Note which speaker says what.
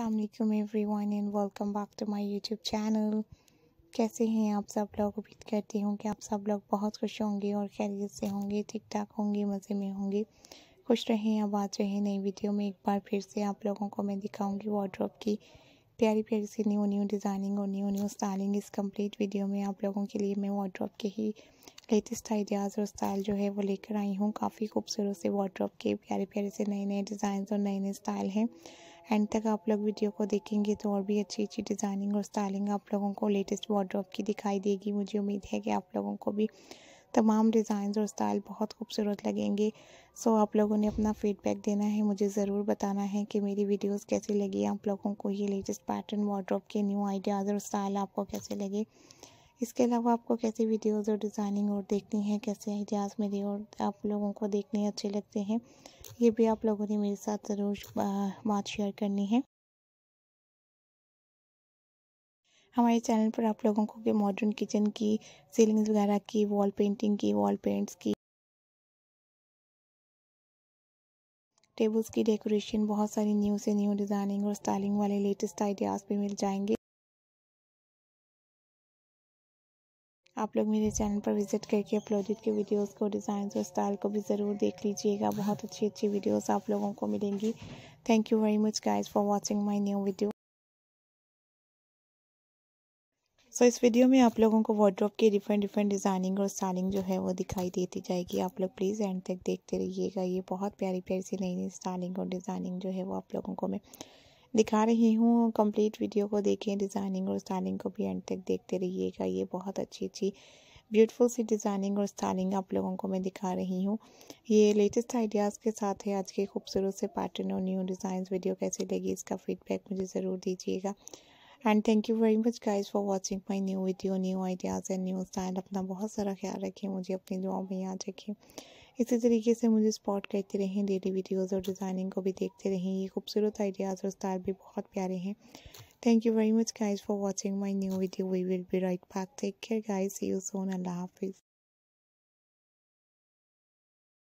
Speaker 1: अल्लाम everyone and welcome back to my YouTube channel कैसे हैं आप सब लोग उम्मीद करती हूँ कि आप सब लोग बहुत खुश होंगे और खैरियत से होंगे ठीक ठाक होंगे मज़े में होंगे खुश रहें अब आज रहे नई वीडियो में एक बार फिर से आप लोगों को मैं दिखाऊंगी वार्ड्रॉप की प्यारी प्यारी सी न्यू न्यू डिज़ाइनिंग और न्यू न्यू स्टाइलिंग इस कम्प्लीट वीडियो में आप लोगों के लिए मैं वार्ड्रॉप के ही लेटेस्ट आइडियाज़ और स्टाइल जो है वो लेकर आई हूँ काफ़ी खूबसूरत से वार्ड्रॉप के प्यारे प्यारे से नए नए डिज़ाइन और नए नए स्टाइल हैं एंड तक आप लोग वीडियो को देखेंगे तो और भी अच्छी अच्छी डिज़ाइनिंग और स्टाइलिंग आप लोगों को लेटेस्ट वार्ड्रॉप की दिखाई देगी मुझे उम्मीद है कि आप लोगों को भी तमाम डिज़ाइन और स्टाइल बहुत खूबसूरत लगेंगे सो आप लोगों ने अपना फीडबैक देना है मुझे ज़रूर बताना है कि मेरी वीडियोस कैसी लगी आप लोगों को ये लेटेस्ट पैटर्न वार्ड्रॉप के न्यू आइडियाज़ और स्टाइल आपको कैसे लगे इसके अलावा आपको कैसी वीडियोस और डिज़ाइनिंग और देखनी है कैसे आइडियाज़ मेरे और आप लोगों को देखने अच्छे लगते हैं ये भी आप लोगों ने मेरे साथ ज़रूर बात शेयर करनी है हमारे चैनल पर आप लोगों को मॉडर्न किचन की सीलिंग्स वगैरह की वॉल पेंटिंग की वॉल पेंट्स की टेबल्स की डेकोरेशन बहुत सारी न्यू से न्यू डिज़ाइनिंग और स्टाइलिंग वाले लेटेस्ट आइडियाज़ भी मिल जाएंगे आप लोग मेरे चैनल पर विज़िट करके अपलोडेड के वीडियोस को डिज़ाइन और स्टाइल को भी ज़रूर देख लीजिएगा बहुत अच्छी अच्छी वीडियोस आप लोगों को मिलेंगी thank you very much guys for watching my new video so इस वीडियो में आप लोगों को वॉड्रॉप की डिफरेंट डिफरेंट डिज़ाइनिंग और स्टाइलिंग जो है वो दिखाई देती जाएगी आप लोग प्लीज़ एंड तक देखते रहिएगा ये बहुत प्यारी प्यारी सी नई नई स्टाइलिंग और डिज़ाइनिंग जो है वो आप लोगों को मैं दिखा रही हूँ कंप्लीट वीडियो को देखें डिज़ाइनिंग और स्टाइलिंग को भी एंड तक देखते रहिएगा ये बहुत अच्छी अच्छी ब्यूटीफुल सी डिज़ाइनिंग और स्टाइलिंग आप लोगों को मैं दिखा रही हूँ ये लेटेस्ट आइडियाज़ के साथ है आज के खूबसूरत से पैटर्न और न्यू डिज़ाइन वीडियो कैसे लगी इसका फीडबैक मुझे ज़रूर दीजिएगा and thank you very much guys for watching my new video new ideas and new style अपना बहुत सारा ख्याल रखें मुझे अपनी दुआ में याद रखें इसी तरीके से मुझे स्पॉट करते रहें डेली वीडियोस और डिज़ाइनिंग को भी देखते रहें ये खूबसूरत आइडियाज़ और स्टाइल भी बहुत प्यारे हैं thank you very much guys for watching my new video we will be right back take care guys you soon अल्लाह हाफिज़